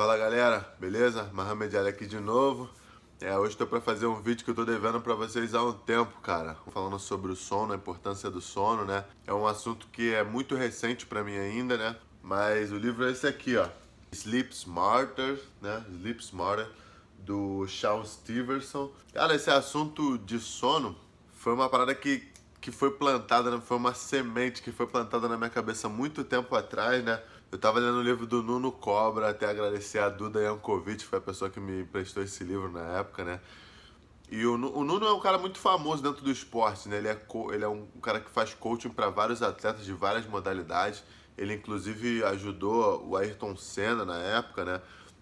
Fala galera, beleza? Mohamed Ali aqui de novo. É, hoje estou para fazer um vídeo que eu estou devendo para vocês há um tempo, cara. Falando sobre o sono, a importância do sono, né? É um assunto que é muito recente para mim ainda, né? Mas o livro é esse aqui, ó. Sleep Smarter, né? Sleep Smarter, do Shawn Stevenson. Cara, esse assunto de sono foi uma parada que, que foi plantada, né? foi uma semente que foi plantada na minha cabeça muito tempo atrás, né? Eu estava lendo o livro do Nuno Cobra, até agradecer a Duda Yankovic, foi a pessoa que me emprestou esse livro na época, né? E o, o, Nuno é um cara muito famoso dentro do esporte, né? Ele é, ele é um cara que faz coaching para vários atletas de várias modalidades. Ele, inclusive, ajudou o Ayrton Senna na época, né?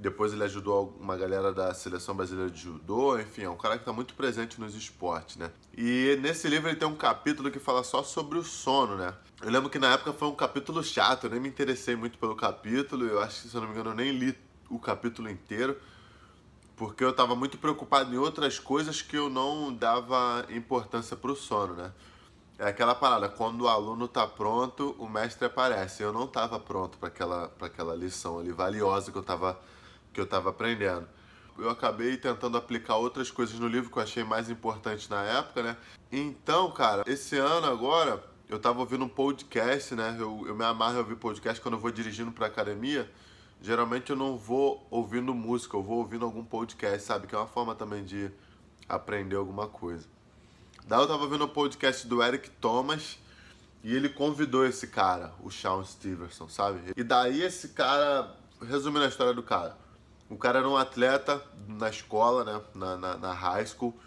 Depois ele ajudou uma galera da seleção brasileira de judô, enfim, é um cara que está muito presente nos esportes, né? E nesse livro ele tem um capítulo que fala só sobre o sono, né? Eu lembro que na época foi um capítulo chato, eu nem me interessei muito pelo capítulo, eu acho que, se eu não me engano, eu nem li o capítulo inteiro, porque eu estava muito preocupado em outras coisas que eu não dava importância para o sono, né? É aquela parada, quando o aluno está pronto, o mestre aparece. Eu não estava pronto para aquela, aquela lição ali valiosa que eu estava que eu estava aprendendo. Eu acabei tentando aplicar outras coisas no livro que eu achei mais importante na época, né? Então, cara, esse ano agora eu estava ouvindo um podcast, né? Eu, eu me amarro em ouvir podcast quando eu vou dirigindo para academia. Geralmente eu não vou ouvindo música, eu vou ouvindo algum podcast, sabe? Que é uma forma também de aprender alguma coisa. Daí eu tava vendo o um podcast do Eric Thomas e ele convidou esse cara, o Shawn Stevenson, sabe? E daí esse cara, resumindo a história do cara, o cara era um atleta na escola, né? Na, na, na high school.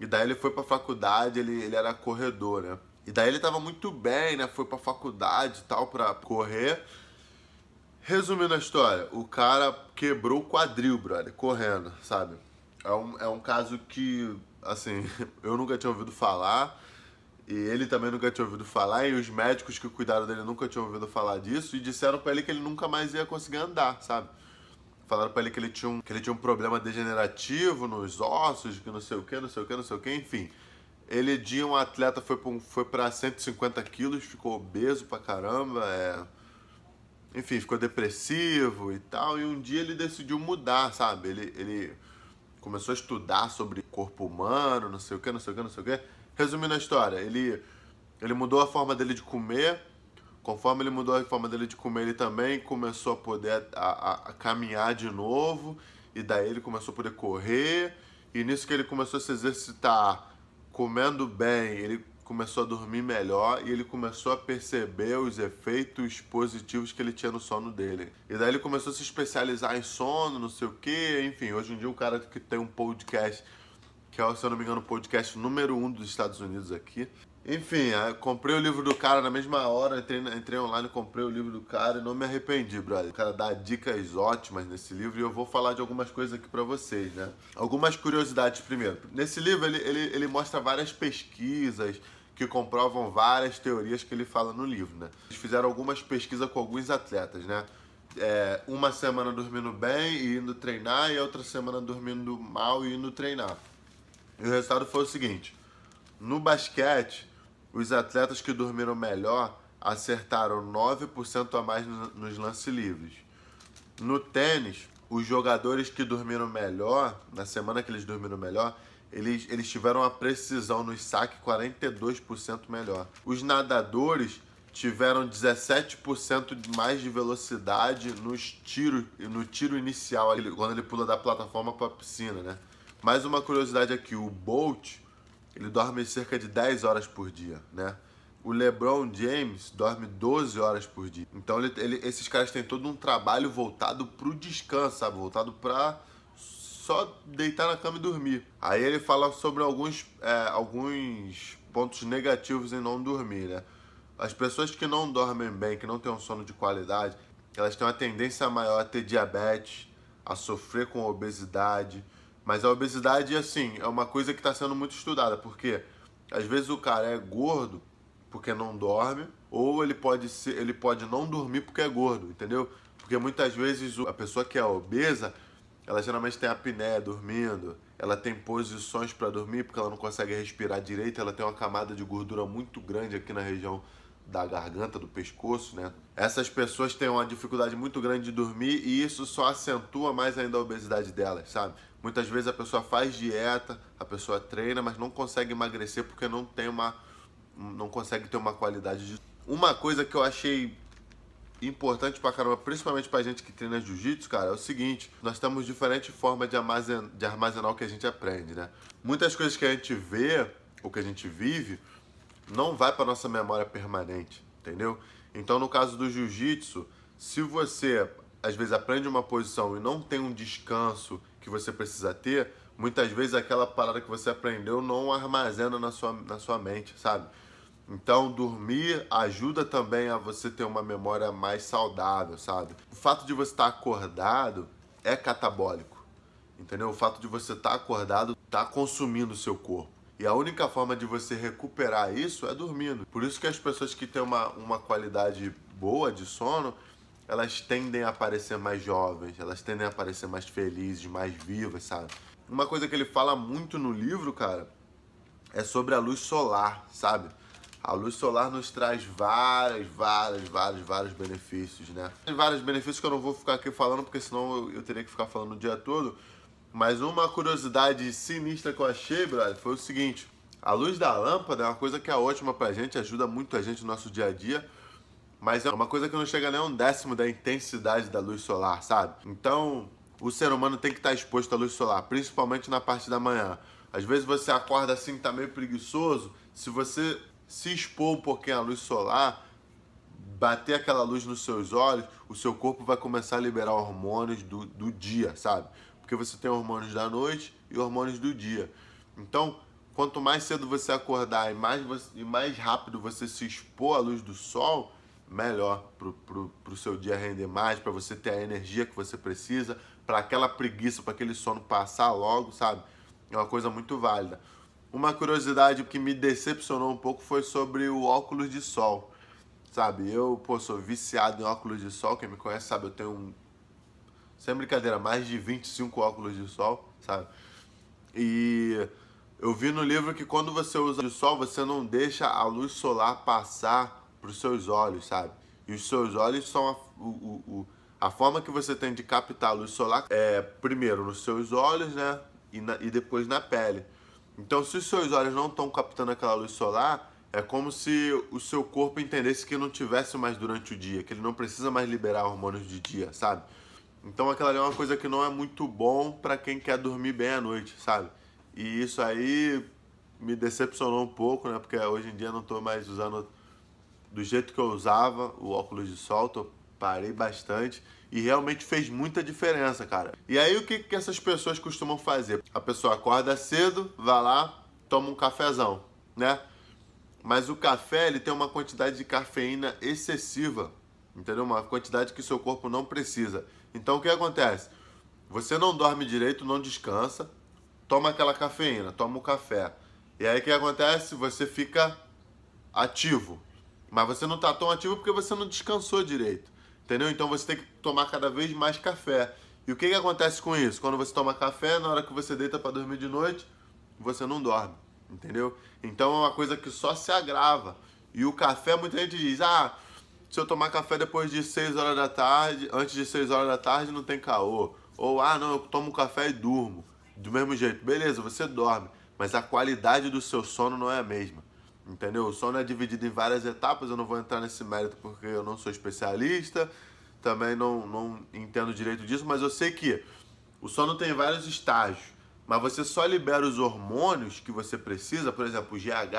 E daí ele foi pra faculdade, ele, ele era corredor, né? E daí ele tava muito bem, né? Foi pra faculdade e tal, pra correr. Resumindo a história, o cara quebrou o quadril, brother, correndo, sabe? É um, é um caso que, assim, eu nunca tinha ouvido falar. E ele também nunca tinha ouvido falar, e os médicos que cuidaram dele nunca tinham ouvido falar disso, e disseram para ele que ele nunca mais ia conseguir andar, sabe? Falaram pra ele que ele tinha um, que ele tinha um problema degenerativo nos ossos, que não sei o que, não sei o que, não sei o que, enfim. Ele de um atleta foi pra, um, foi pra 150 quilos, ficou obeso pra caramba, é... enfim, ficou depressivo e tal. E um dia ele decidiu mudar, sabe? Ele, ele começou a estudar sobre corpo humano, não sei o que, não sei o que, não sei o que. Resumindo a história, ele, ele mudou a forma dele de comer Conforme ele mudou a forma dele de comer, ele também começou a poder a, a, a caminhar de novo, e daí ele começou a poder correr, e nisso que ele começou a se exercitar, comendo bem, ele começou a dormir melhor e ele começou a perceber os efeitos positivos que ele tinha no sono dele. E daí ele começou a se especializar em sono, não sei o que, enfim. Hoje em dia, um cara que tem um podcast, que é, se eu não me engano, o podcast número um dos Estados Unidos aqui, enfim, é, comprei o livro do cara na mesma hora, entrei, entrei online, comprei o livro do cara e não me arrependi, brother. O cara dá dicas ótimas nesse livro e eu vou falar de algumas coisas aqui para vocês, né? Algumas curiosidades primeiro. Nesse livro ele, ele, ele mostra várias pesquisas, que comprovam várias teorias que ele fala no livro, né? Eles fizeram algumas pesquisas com alguns atletas, né? É, uma semana dormindo bem e indo treinar, e outra semana dormindo mal e indo treinar. E o resultado foi o seguinte: no basquete, os atletas que dormiram melhor acertaram 9% a mais nos lances livres. No tênis, os jogadores que dormiram melhor, na semana que eles dormiram melhor, eles, eles tiveram a precisão no saque 42% melhor. Os nadadores tiveram 17% mais de velocidade nos tiros, no tiro inicial, quando ele pula da plataforma para a piscina, né? Mais uma curiosidade aqui, o Bolt, ele dorme cerca de 10 horas por dia, né? O LeBron James dorme 12 horas por dia. Então ele, ele, esses caras têm todo um trabalho voltado pro descanso, sabe? Voltado pra só deitar na cama e dormir. Aí ele fala sobre alguns, é, alguns pontos negativos em não dormir, né? As pessoas que não dormem bem, que não têm um sono de qualidade, elas têm uma tendência maior a ter diabetes, a sofrer com obesidade, mas a obesidade, assim, é uma coisa que está sendo muito estudada, porque às vezes o cara é gordo porque não dorme, ou ele pode, ser, ele pode não dormir porque é gordo, entendeu? Porque muitas vezes a pessoa que é obesa, ela geralmente tem apneia dormindo, ela tem posições para dormir porque ela não consegue respirar direito, ela tem uma camada de gordura muito grande aqui na região da garganta, do pescoço, né? Essas pessoas têm uma dificuldade muito grande de dormir e isso só acentua mais ainda a obesidade delas, sabe? Muitas vezes a pessoa faz dieta, a pessoa treina, mas não consegue emagrecer porque não tem uma não consegue ter uma qualidade de Uma coisa que eu achei importante pra caramba, principalmente pra gente que treina jiu-jitsu, cara, é o seguinte, nós temos diferentes formas de, armazen... de armazenar o que a gente aprende, né? Muitas coisas que a gente vê, ou que a gente vive, não vai pra nossa memória permanente, entendeu? Então, no caso do jiu-jitsu, se você às vezes aprende uma posição e não tem um descanso que você precisa ter, muitas vezes aquela parada que você aprendeu não armazena na sua, na sua mente, sabe? Então, dormir ajuda também a você ter uma memória mais saudável, sabe? O fato de você estar acordado é catabólico, entendeu? O fato de você estar acordado está consumindo o seu corpo. E a única forma de você recuperar isso é dormindo. Por isso que as pessoas que têm uma, uma qualidade boa de sono, elas tendem a parecer mais jovens, elas tendem a parecer mais felizes, mais vivas, sabe? Uma coisa que ele fala muito no livro, cara, é sobre a luz solar, sabe? A luz solar nos traz vários, vários, vários, vários benefícios, né? Tem vários benefícios que eu não vou ficar aqui falando, porque senão eu, eu teria que ficar falando o dia todo. Mas uma curiosidade sinistra que eu achei, brother, foi o seguinte. A luz da lâmpada é uma coisa que é ótima pra gente, ajuda muito a gente no nosso dia a dia mas é uma coisa que não chega nem a um décimo da intensidade da luz solar, sabe? Então, o ser humano tem que estar exposto à luz solar, principalmente na parte da manhã. Às vezes você acorda assim, tá meio preguiçoso, se você se expor um pouquinho à luz solar, bater aquela luz nos seus olhos, o seu corpo vai começar a liberar hormônios do, do dia, sabe? Porque você tem hormônios da noite e hormônios do dia. Então, quanto mais cedo você acordar e mais, e mais rápido você se expor à luz do sol, melhor, para o seu dia render mais, para você ter a energia que você precisa, para aquela preguiça, para aquele sono passar logo, sabe? É uma coisa muito válida. Uma curiosidade que me decepcionou um pouco foi sobre o óculos de sol, sabe? Eu, pô, sou viciado em óculos de sol, quem me conhece sabe, eu tenho, um, sem brincadeira, mais de 25 óculos de sol, sabe? E eu vi no livro que quando você usa de sol, você não deixa a luz solar passar para os seus olhos, sabe? E os seus olhos são a, o, o, a forma que você tem de captar a luz solar, é, primeiro nos seus olhos, né? E, na, e depois na pele. Então, se os seus olhos não estão captando aquela luz solar, é como se o seu corpo entendesse que não tivesse mais durante o dia, que ele não precisa mais liberar hormônios de dia, sabe? Então aquela ali é uma coisa que não é muito bom para quem quer dormir bem à noite, sabe? E isso aí me decepcionou um pouco, né? Porque hoje em dia não estou mais usando do jeito que eu usava o óculos de sol, tô, parei bastante e realmente fez muita diferença, cara. E aí o que, que essas pessoas costumam fazer? A pessoa acorda cedo, vai lá, toma um cafezão, né? Mas o café ele tem uma quantidade de cafeína excessiva, entendeu? Uma quantidade que seu corpo não precisa. Então o que acontece? Você não dorme direito, não descansa, toma aquela cafeína, toma o café. E aí o que acontece? Você fica ativo, mas você não está tão ativo porque você não descansou direito. Entendeu? Então você tem que tomar cada vez mais café. E o que, que acontece com isso? Quando você toma café, na hora que você deita para dormir de noite, você não dorme. Entendeu? Então é uma coisa que só se agrava. E o café, muita gente diz: ah, se eu tomar café depois de 6 horas da tarde, antes de 6 horas da tarde, não tem caô. Ou, ah, não, eu tomo café e durmo. Do mesmo jeito, beleza, você dorme, mas a qualidade do seu sono não é a mesma. Entendeu? O sono é dividido em várias etapas, eu não vou entrar nesse mérito porque eu não sou especialista, também não, não entendo direito disso, mas eu sei que o sono tem vários estágios, mas você só libera os hormônios que você precisa, por exemplo, o GH,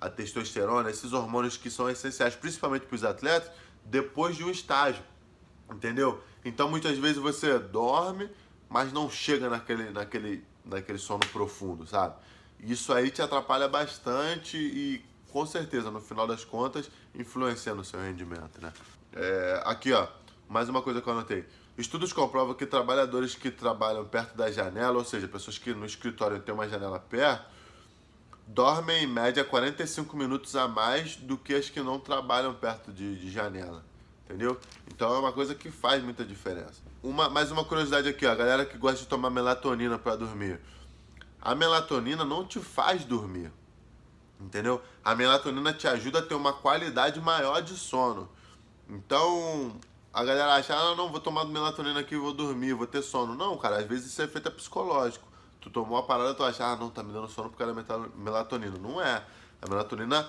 a testosterona, esses hormônios que são essenciais, principalmente para os atletas, depois de um estágio, entendeu? Então muitas vezes você dorme, mas não chega naquele, naquele, naquele sono profundo, sabe? Isso aí te atrapalha bastante e com certeza, no final das contas, influencia no seu rendimento, né? É, aqui, ó, mais uma coisa que eu anotei. Estudos comprovam que trabalhadores que trabalham perto da janela, ou seja, pessoas que no escritório têm uma janela perto, dormem em média 45 minutos a mais do que as que não trabalham perto de, de janela. Entendeu? Então é uma coisa que faz muita diferença. Uma, mais uma curiosidade aqui, ó, a galera que gosta de tomar melatonina para dormir. A melatonina não te faz dormir. Entendeu? A melatonina te ajuda a ter uma qualidade maior de sono. Então, a galera acha, ah, não, vou tomar melatonina aqui, vou dormir, vou ter sono. Não, cara, às vezes isso é efeito é psicológico. Tu tomou a parada, tu acha, ah, não, tá me dando sono porque era melatonina. Não é. A melatonina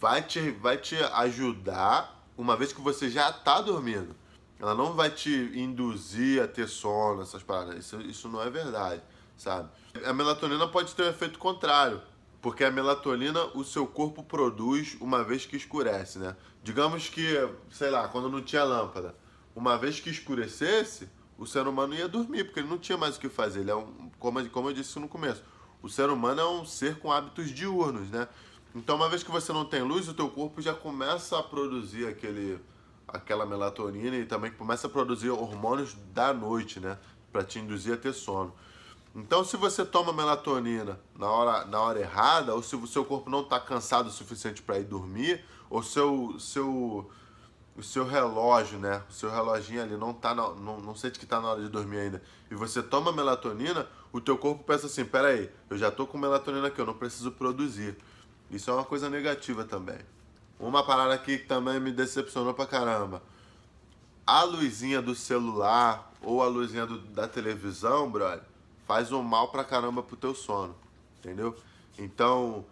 vai te, vai te ajudar uma vez que você já tá dormindo. Ela não vai te induzir a ter sono, essas paradas. Isso, isso não é verdade sabe? A melatonina pode ter um efeito contrário, porque a melatonina o seu corpo produz uma vez que escurece, né? Digamos que, sei lá, quando não tinha lâmpada, uma vez que escurecesse, o ser humano ia dormir, porque ele não tinha mais o que fazer. Ele é um, como, como eu disse no começo, o ser humano é um ser com hábitos diurnos, né? Então, uma vez que você não tem luz, o teu corpo já começa a produzir aquele, aquela melatonina e também começa a produzir hormônios da noite, né? Para te induzir a ter sono. Então, se você toma melatonina na hora, na hora errada, ou se o seu corpo não está cansado o suficiente para ir dormir, ou seu, seu, o seu relógio, né? O seu reloginho ali não, tá na, não, não sente que está na hora de dormir ainda, e você toma melatonina, o teu corpo pensa assim, peraí, eu já estou com melatonina aqui, eu não preciso produzir. Isso é uma coisa negativa também. Uma parada aqui que também me decepcionou pra caramba. A luzinha do celular ou a luzinha do, da televisão, brother, faz um mal pra caramba pro teu sono, entendeu? Então,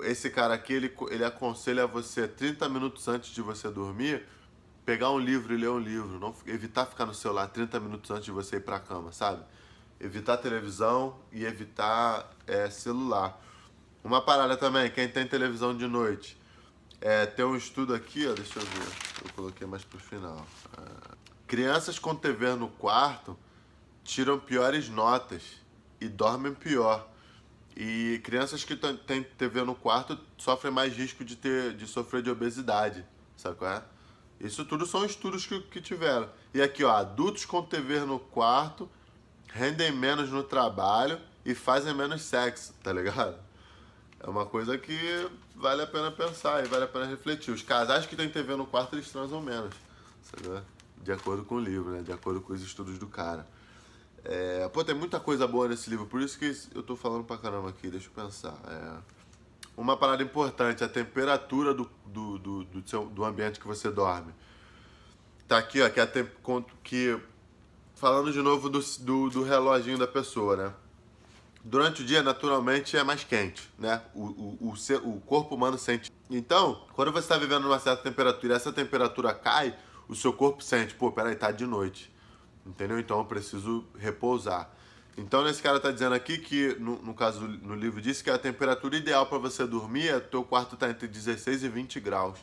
esse cara aqui, ele, ele aconselha você 30 minutos antes de você dormir, pegar um livro e ler um livro, não evitar ficar no celular 30 minutos antes de você ir pra cama, sabe? Evitar televisão e evitar é, celular. Uma parada também, quem tem televisão de noite, é, tem um estudo aqui, ó, deixa eu ver, eu coloquei mais pro final. É, crianças com TV no quarto tiram piores notas e dormem pior. E crianças que têm TV no quarto sofrem mais risco de, ter, de sofrer de obesidade, sabe qual é? Isso tudo são estudos que, que tiveram. E aqui, ó, adultos com TV no quarto rendem menos no trabalho e fazem menos sexo, tá ligado? É uma coisa que vale a pena pensar e vale a pena refletir. Os casais que têm TV no quarto, eles transam menos, é? De acordo com o livro, né? De acordo com os estudos do cara. É, pô, tem muita coisa boa nesse livro, por isso que eu tô falando pra caramba aqui, deixa eu pensar. É, uma parada importante, a temperatura do, do, do, do, seu, do ambiente que você dorme. Tá aqui, ó, que é a temp, que falando de novo do, do, do, reloginho da pessoa, né? Durante o dia, naturalmente, é mais quente, né? O, o, o, o corpo humano sente. Então, quando você está vivendo numa certa temperatura e essa temperatura cai, o seu corpo sente, pô, peraí, tá de noite. Entendeu? Então eu preciso repousar. Então nesse cara está dizendo aqui que, no, no caso no livro diz que a temperatura ideal para você dormir é teu quarto está entre 16 e 20 graus.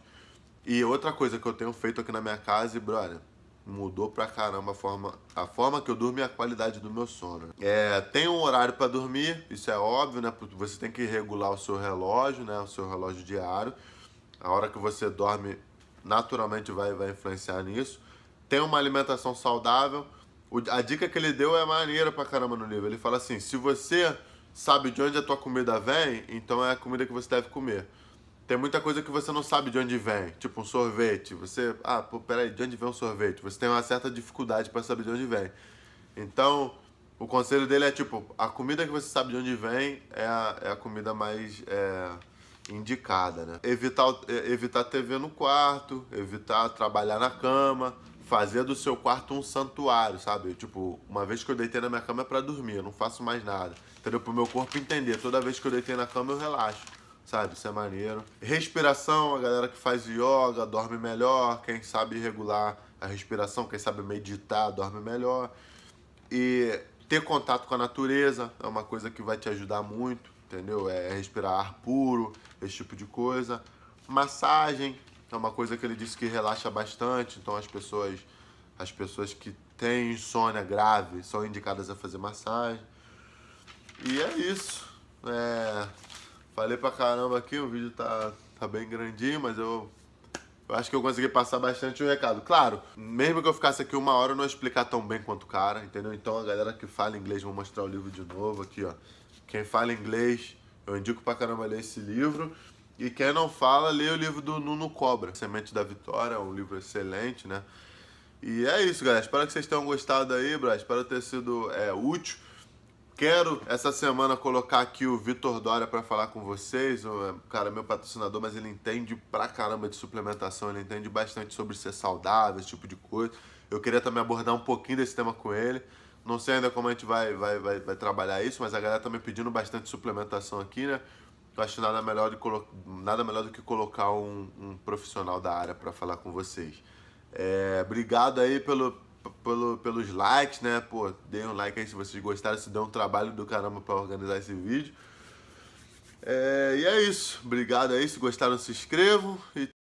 E outra coisa que eu tenho feito aqui na minha casa, e brother, mudou pra caramba a forma, a forma que eu durmo e a qualidade do meu sono. É, tem um horário para dormir, isso é óbvio, né? Você tem que regular o seu relógio, né? O seu relógio diário. A hora que você dorme naturalmente vai, vai influenciar nisso tem uma alimentação saudável. A dica que ele deu é maneira pra caramba no livro. Ele fala assim: se você sabe de onde a tua comida vem, então é a comida que você deve comer. Tem muita coisa que você não sabe de onde vem, tipo um sorvete. Você, ah, pô, peraí, de onde vem um sorvete? Você tem uma certa dificuldade para saber de onde vem. Então, o conselho dele é tipo: a comida que você sabe de onde vem é a, é a comida mais é, indicada, né? Evitar, é, evitar TV no quarto, evitar trabalhar na cama, fazer do seu quarto um santuário, sabe? Tipo, uma vez que eu deitei na minha cama é pra dormir, eu não faço mais nada. Entendeu? Pro meu corpo entender. Toda vez que eu deitei na cama eu relaxo. Sabe, isso é maneiro. Respiração, a galera que faz yoga dorme melhor. Quem sabe regular a respiração, quem sabe meditar dorme melhor. E ter contato com a natureza é uma coisa que vai te ajudar muito, entendeu? É respirar ar puro, esse tipo de coisa. Massagem, é uma coisa que ele disse que relaxa bastante, então as pessoas, as pessoas que têm insônia grave são indicadas a fazer massagem. E é isso. É... Falei pra caramba aqui, o vídeo tá, tá bem grandinho, mas eu eu acho que eu consegui passar bastante o recado. Claro, mesmo que eu ficasse aqui uma hora, eu não explicar tão bem quanto o cara, entendeu? Então a galera que fala inglês, vou mostrar o livro de novo aqui, ó. Quem fala inglês, eu indico pra caramba ler esse livro. E quem não fala, lê o livro do Nuno Cobra, Semente da Vitória, um livro excelente, né? E é isso, galera. Espero que vocês tenham gostado aí, Brás Espero ter sido é, útil. Quero essa semana colocar aqui o Vitor Dória para falar com vocês. O é, cara é meu patrocinador, mas ele entende pra caramba de suplementação, ele entende bastante sobre ser saudável, esse tipo de coisa. Eu queria também abordar um pouquinho desse tema com ele. Não sei ainda como a gente vai, vai, vai, vai trabalhar isso, mas a galera tá me pedindo bastante suplementação aqui, né? acho nada melhor, de colo... nada melhor do que colocar um, um profissional da área para falar com vocês. É, obrigado aí pelo, pelo, pelos likes, né? Pô, deem um like aí se vocês gostaram, se deu um trabalho do caramba para organizar esse vídeo. É, e é isso. Obrigado aí. Se gostaram, se inscrevam. E